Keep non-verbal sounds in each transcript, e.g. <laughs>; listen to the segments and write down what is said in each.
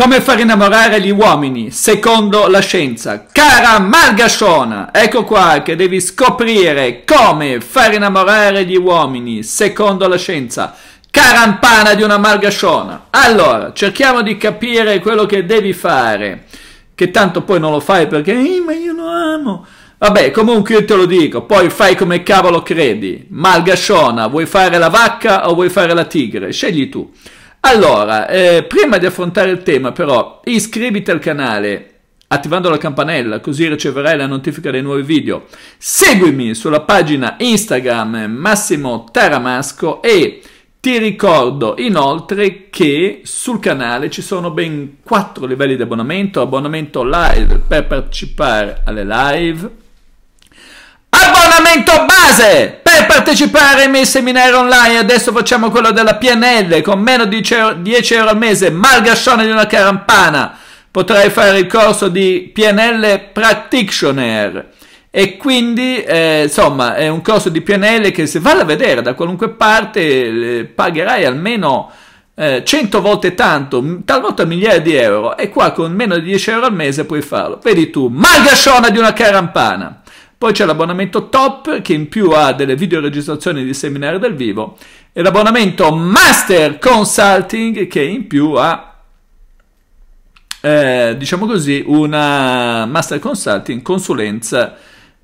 Come far innamorare gli uomini, secondo la scienza. Cara Margasciona, ecco qua che devi scoprire come far innamorare gli uomini, secondo la scienza. Carampana di una Margasciona. Allora, cerchiamo di capire quello che devi fare, che tanto poi non lo fai perché, eh, ma io lo amo. Vabbè, comunque io te lo dico, poi fai come cavolo credi. Malgasciona, vuoi fare la vacca o vuoi fare la tigre? Scegli tu. Allora, eh, prima di affrontare il tema però, iscriviti al canale attivando la campanella così riceverai la notifica dei nuovi video. Seguimi sulla pagina Instagram eh, Massimo Taramasco e ti ricordo inoltre che sul canale ci sono ben 4 livelli di abbonamento, abbonamento live per partecipare alle live, abbonamento base per partecipare ai miei seminari online. Adesso facciamo quello della PNL con meno di 10 euro al mese, malgascione di una carampana. Potrai fare il corso di PNL Practitioner. E quindi, eh, insomma, è un corso di PNL che se vale a vedere da qualunque parte eh, pagherai almeno eh, 100 volte tanto, talvolta migliaia di euro. E qua con meno di 10 euro al mese puoi farlo. Vedi tu, malgasciona di una carampana. Poi c'è l'abbonamento top che in più ha delle videoregistrazioni di seminari dal vivo e l'abbonamento master consulting che in più ha eh, diciamo così, una master consulting, consulenza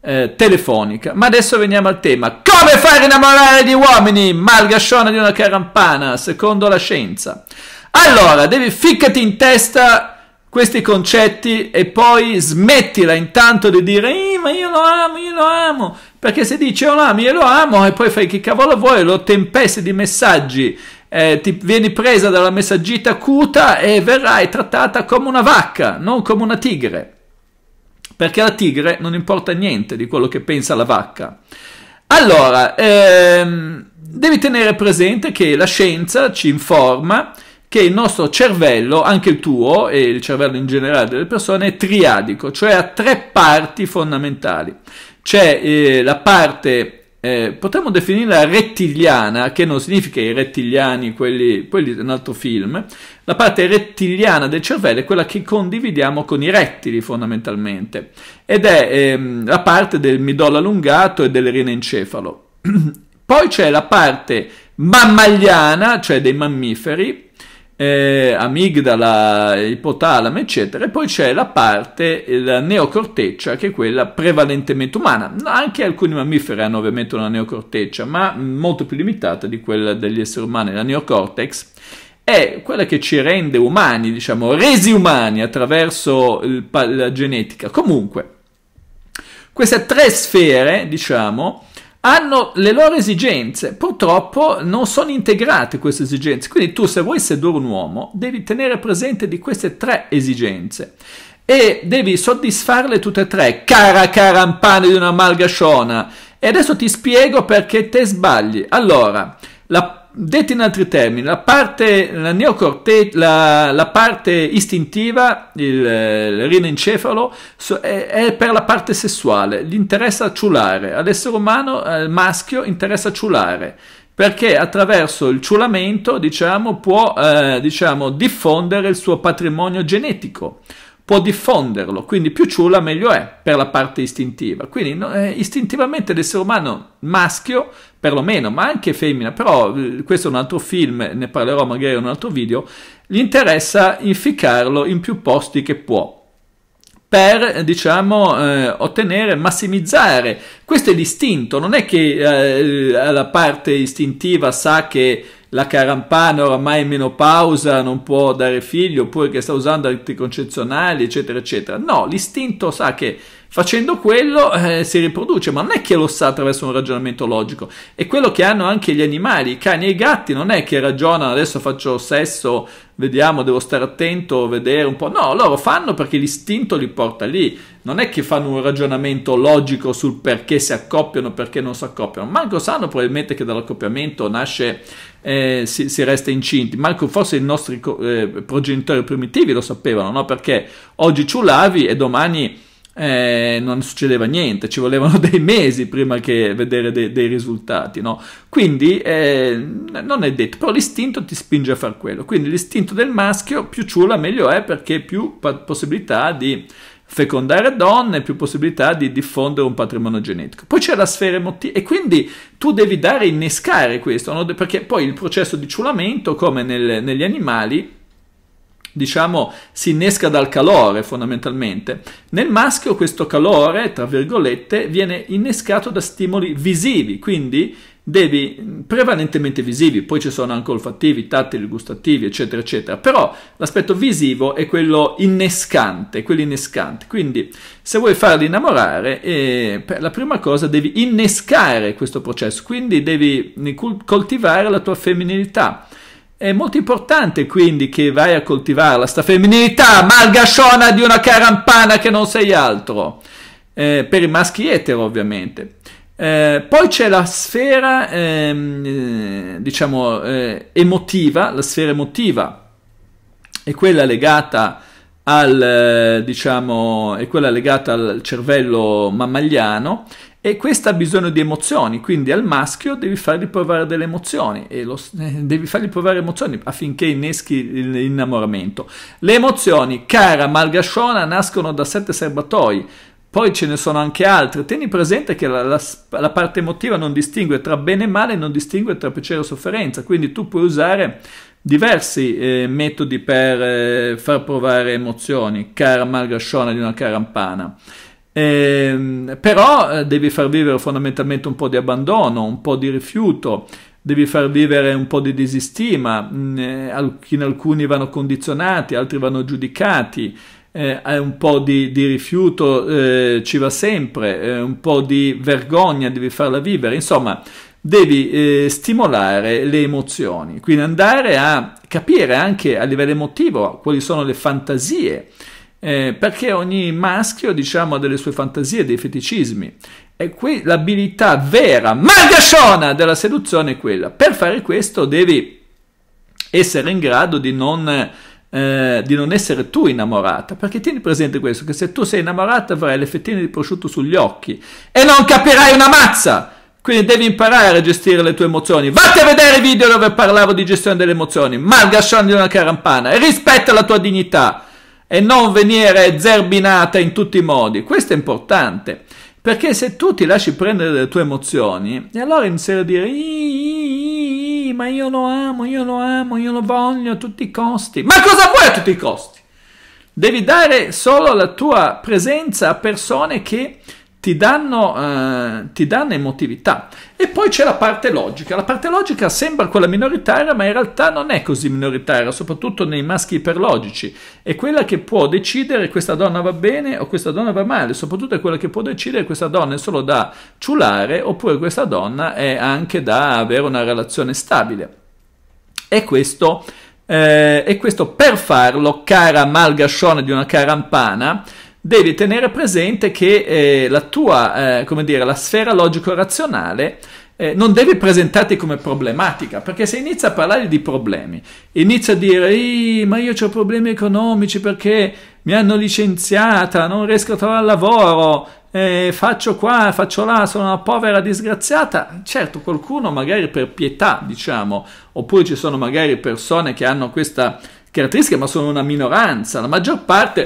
eh, telefonica. Ma adesso veniamo al tema. Come far innamorare di uomini? Malgascione di una carampana, secondo la scienza. Allora, devi ficcati in testa questi concetti e poi smettila intanto di dire ma io lo amo, io lo amo, perché se dici io lo amo, io lo amo e poi fai che cavolo vuoi, lo tempesti di messaggi, eh, ti vieni presa dalla messaggita acuta e verrai trattata come una vacca, non come una tigre, perché la tigre non importa niente di quello che pensa la vacca. Allora, ehm, devi tenere presente che la scienza ci informa che il nostro cervello, anche il tuo e il cervello in generale delle persone, è triadico, cioè ha tre parti fondamentali. C'è eh, la parte eh, potremmo definirla rettiliana, che non significa i rettiliani, quelli, quelli di un altro film, la parte rettiliana del cervello è quella che condividiamo con i rettili fondamentalmente, ed è ehm, la parte del midollo allungato e del rinencefalo. <clears throat> Poi c'è la parte mammagliana, cioè dei mammiferi, eh, amigdala, ipotalamo, eccetera. E poi c'è la parte, eh, la neocorteccia, che è quella prevalentemente umana. Anche alcuni mammiferi hanno ovviamente una neocorteccia, ma molto più limitata di quella degli esseri umani. La neocortex è quella che ci rende umani, diciamo, resi umani attraverso il, la genetica. Comunque, queste tre sfere, diciamo, hanno le loro esigenze, purtroppo non sono integrate queste esigenze, quindi tu se vuoi sedurre un uomo devi tenere presente di queste tre esigenze e devi soddisfarle tutte e tre, cara carampane di una malgasciona. E adesso ti spiego perché te sbagli. Allora, la Detto in altri termini, la parte, la la, la parte istintiva, il, il rinencefalo, è, è, per la parte sessuale, gli interessa ciulare. All'essere umano, al maschio, interessa ciulare, perché attraverso il ciulamento, diciamo, può, eh, diciamo, diffondere il suo patrimonio genetico può diffonderlo, quindi più ciulla meglio è per la parte istintiva. Quindi eh, istintivamente l'essere umano maschio, perlomeno, ma anche femmina, però eh, questo è un altro film, ne parlerò magari in un altro video, gli interessa inficarlo in più posti che può per eh, diciamo eh, ottenere, massimizzare. Questo è l'istinto, non è che eh, la parte istintiva sa che la carampana oramai è in menopausa, non può dare figli oppure che sta usando anticoncezionali, eccetera, eccetera. No, l'istinto sa che facendo quello eh, si riproduce, ma non è che lo sa attraverso un ragionamento logico. È quello che hanno anche gli animali, i cani e i gatti, non è che ragionano adesso faccio sesso, vediamo, devo stare attento, vedere un po'. No, loro fanno perché l'istinto li porta lì. Non è che fanno un ragionamento logico sul perché si accoppiano, perché non si accoppiano. Manco sanno probabilmente che dall'accoppiamento nasce, eh, si, si, resta incinti. Manco forse i nostri eh, progenitori primitivi lo sapevano, no? Perché oggi ciulavi e domani eh, non succedeva niente, ci volevano <laughs> dei mesi prima che vedere de- dei risultati, no? Quindi eh, non è detto, però l'istinto ti spinge a far quello, quindi l'istinto del maschio più ciula meglio è perché più pa- possibilità di fecondare donne, più possibilità di diffondere un patrimonio genetico. Poi c'è la sfera emotiva e quindi tu devi dare, innescare questo, no? perché poi il processo di ciulamento, come nel, negli animali, diciamo, si innesca dal calore fondamentalmente. Nel maschio questo calore, tra virgolette, viene innescato da stimoli visivi, quindi devi prevalentemente visivi, poi ci sono anche olfattivi, tattili, gustativi, eccetera, eccetera, però l'aspetto visivo è quello innescante, quello innescante. Quindi se vuoi farli innamorare, eh, la prima cosa devi innescare questo processo, quindi devi coltivare la tua femminilità è molto importante quindi che vai a coltivarla, sta femminilità malgasciona di una carampana che non sei altro, eh, per i maschi etero ovviamente. Eh, poi c'è la sfera, ehm, eh, diciamo, eh, emotiva, la sfera emotiva è quella legata al, eh, diciamo, è quella legata al cervello mammagliano e questa ha bisogno di emozioni, quindi al maschio devi fargli provare delle emozioni e lo, eh, devi fargli provare emozioni affinché inneschi l'innamoramento. Le emozioni, cara malgasciona, nascono da sette serbatoi. Poi ce ne sono anche altre. Tieni presente che la, la, la, parte emotiva non distingue tra bene e male, non distingue tra piacere e sofferenza, quindi tu puoi usare diversi eh, metodi per eh, far provare emozioni, cara malgasciona di una carampana. Ehm, eh, però devi far vivere fondamentalmente un po' di abbandono, un po' di rifiuto, devi far vivere un po' di disistima, mm, eh, in alcuni vanno condizionati, altri vanno giudicati, eh, un po' di, di rifiuto eh, ci va sempre, un po' di vergogna devi farla vivere, insomma devi eh, stimolare le emozioni, quindi andare a capire anche a livello emotivo quali sono le fantasie, eh, perché ogni maschio diciamo ha delle sue fantasie, dei feticismi e qui l'abilità vera, malgasciona della seduzione è quella. Per fare questo devi essere in grado di non, eh, di non essere tu innamorata, perché tieni presente questo, che se tu sei innamorata avrai le fettine di prosciutto sugli occhi e non capirai una mazza! Quindi devi imparare a gestire le tue emozioni. Vatti a vedere i video dove parlavo di gestione delle emozioni. Malgascione di una carampana. E rispetta la tua dignità e non venire zerbinata in tutti i modi. Questo è importante, perché se tu ti lasci prendere le tue emozioni, e allora inizierai a dire, ma io lo amo, io lo amo, io lo voglio a tutti i costi. Ma cosa vuoi a tutti i costi? Devi dare solo la tua presenza a persone che ti danno, eh, ti danno emotività. E poi c'è la parte logica. La parte logica sembra quella minoritaria, ma in realtà non è così minoritaria, soprattutto nei maschi iperlogici. È quella che può decidere questa donna va bene o questa donna va male, soprattutto è quella che può decidere questa donna è solo da ciulare oppure questa donna è anche da avere una relazione stabile. E questo, eh, e questo per farlo, cara malgascione di una carampana, devi tenere presente che eh, la tua, eh, come dire, la sfera logico-razionale eh, non devi presentarti come problematica, perché se inizia a parlare di problemi, inizia a dire, ma io ho problemi economici perché mi hanno licenziata, non riesco a trovare lavoro, eh, faccio qua, faccio là, sono una povera disgraziata, certo qualcuno magari per pietà, diciamo, oppure ci sono magari persone che hanno questa caratteristica, ma sono una minoranza, la maggior parte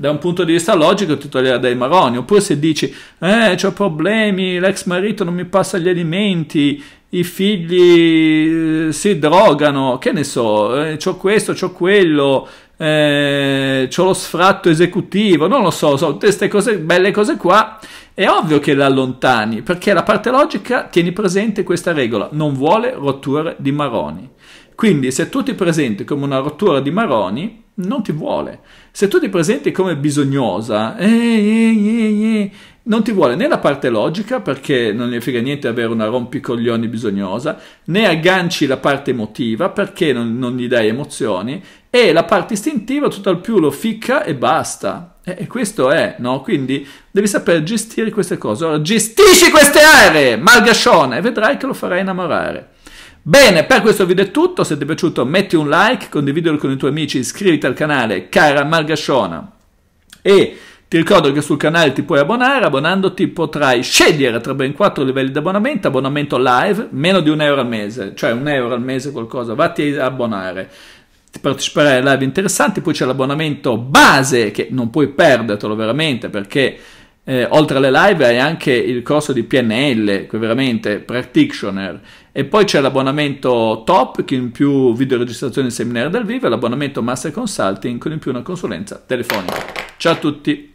da un punto di vista logico ti toglierà dai maroni, oppure se dici eh, ho problemi, l'ex marito non mi passa gli alimenti, i figli eh, si drogano, che ne so, eh, ho questo, ho quello, eh, c'ho lo sfratto esecutivo, non lo so, so tutte queste cose, belle cose qua, è ovvio che la allontani, perché la parte logica, tieni presente questa regola, non vuole rotture di maroni. Quindi se tu ti presenti come una rottura di maroni, non ti vuole. Se tu ti presenti come bisognosa, eh, eh, eh, eh, non ti vuole né la parte logica, perché non ne frega niente avere una rompicoglioni bisognosa, né agganci la parte emotiva, perché non, non gli dai emozioni, e la parte istintiva tutto al più lo ficca e basta. E, questo è, no? Quindi devi saper gestire queste cose. Ora, gestisci queste aree, malgascione, e vedrai che lo farai innamorare. Bene, per questo video è tutto, se ti è piaciuto metti un like, condividilo con i tuoi amici, iscriviti al canale Cara Margasciona e ti ricordo che sul canale ti puoi abbonare, abbonandoti potrai scegliere tra ben 4 livelli di abbonamento, abbonamento live, meno di un euro al mese, cioè un euro al mese qualcosa, vatti a abbonare. Ti parteciperai a live interessanti, poi c'è l'abbonamento base che non puoi perdertelo veramente perché eh, oltre alle live hai anche il corso di PNL, che veramente practitioner, e poi c'è l'abbonamento top, che in più videoregistrazione seminari dal vivo, e l'abbonamento master consulting, con in più una consulenza telefonica. Ciao a tutti!